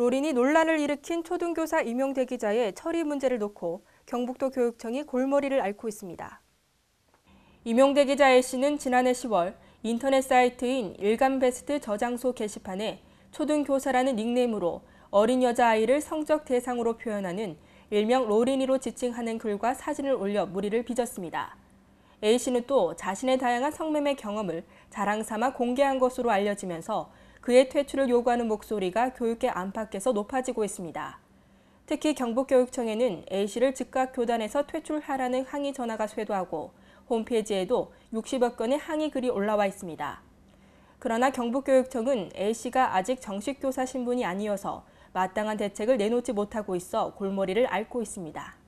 로린이 논란을 일으킨 초등교사 임용대기자의 처리 문제를 놓고 경북도 교육청이 골머리를 앓고 있습니다. 임용대기자 A씨는 지난해 10월 인터넷 사이트인 일간베스트 저장소 게시판에 초등교사라는 닉네임으로 어린 여자아이를 성적 대상으로 표현하는 일명 로린이로 지칭하는 글과 사진을 올려 무리를 빚었습니다. A씨는 또 자신의 다양한 성매매 경험을 자랑삼아 공개한 것으로 알려지면서 그의 퇴출을 요구하는 목소리가 교육계 안팎에서 높아지고 있습니다. 특히 경북교육청에는 A씨를 즉각 교단에서 퇴출하라는 항의 전화가 쇄도하고 홈페이지에도 60여 건의 항의 글이 올라와 있습니다. 그러나 경북교육청은 A씨가 아직 정식 교사 신분이 아니어서 마땅한 대책을 내놓지 못하고 있어 골머리를 앓고 있습니다.